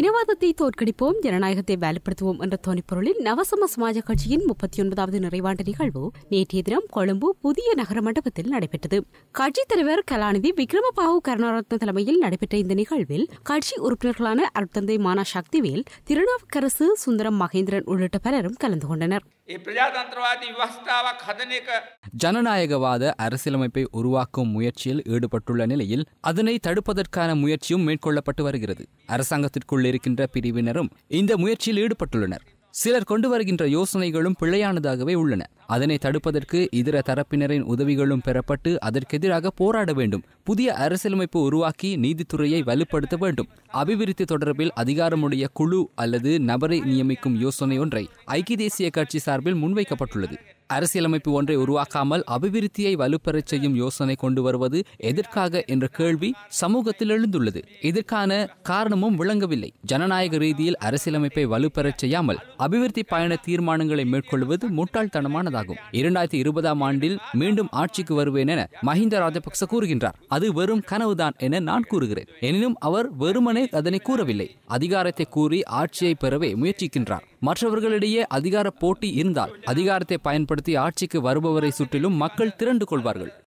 இனவாதத்தை தோற்கடிப்போம் ஜனநாயகத்தை வேலைப்படுத்துவோம் என்ற தொனிப்பொருளில் நவசம சமாஜ கட்சியின் முப்பத்தி ஒன்பதாவது நிறைவாண்டு நிகழ்வு நேற்றைய தினம் கொழும்பு புதிய நகர மண்டபத்தில் நடைபெற்றது கட்சித் தலைவர் கலாநிதி விக்ரமபாவு கருணாரத்ன தலைமையில் நடைபெற்ற இந்த நிகழ்வில் கட்சி உறுப்பினர்களான அருட்தந்தை மானா சக்திவேல் திருநாவுக்கரசு சுந்தரம் மகேந்திரன் உள்ளிட்ட பலரும் கலந்து கொண்டனர் ஜனநாயகவாத அரசியலமைப்பை உருவாக்கும் முயற்சியில் ஈடுபட்டுள்ள நிலையில் அதனை தடுப்பதற்கான முயற்சியும் மேற்கொள்ளப்பட்டு வருகிறது அரசாங்கத்திற்குள் இருக்கின்ற பிரிவினரும் இந்த முயற்சியில் ஈடுபட்டுள்ளனர் சிலர் கொண்டு வருகின்ற யோசனைகளும் பிழையானதாகவே உள்ளன அதனை தடுப்பதற்கு இதர தரப்பினரின் உதவிகளும் பெறப்பட்டு அதற்கெதிராக போராட வேண்டும் புதிய அரசியலமைப்பு உருவாக்கி நீதித்துறையை வலுப்படுத்த வேண்டும் அபிவிருத்தி தொடர்பில் அதிகாரமுடைய குழு அல்லது நபரை நியமிக்கும் யோசனை ஒன்றை ஐக்கிய தேசிய கட்சி சார்பில் முன்வைக்கப்பட்டுள்ளது அரசியலமைப்பு ஒன்றை உருவாக்காமல் அபிவிருத்தியை வலுப்பெறச் செய்யும் யோசனை கொண்டு வருவது எதற்காக என்ற கேள்வி சமூகத்தில் எழுந்துள்ளது இதற்கான காரணமும் விளங்கவில்லை ஜனநாயக ரீதியில் அரசியலமைப்பை வலுப்பெறச் செய்யாமல் அபிவிருத்தி பயண தீர்மானங்களை மேற்கொள்வது முட்டாள்தனமானதாகும் இரண்டாயிரத்தி இருபதாம் ஆண்டில் மீண்டும் ஆட்சிக்கு வருவேன் என மஹிந்த ராஜபக்ச கூறுகின்றார் அது வெறும் கனவுதான் என நான் கூறுகிறேன் எனினும் அவர் வெறுமனே அதனை கூறவில்லை அதிகாரத்தை கூறி ஆட்சியை பெறவே முயற்சிக்கின்றார் மற்றவர்களிடையே அதிகார போட்டி இருந்தால் அதிகாரத்தை பயன்படுத்தி ஆட்சிக்கு வருபவரை சுற்றிலும் மக்கள் திரண்டு கொள்வார்கள்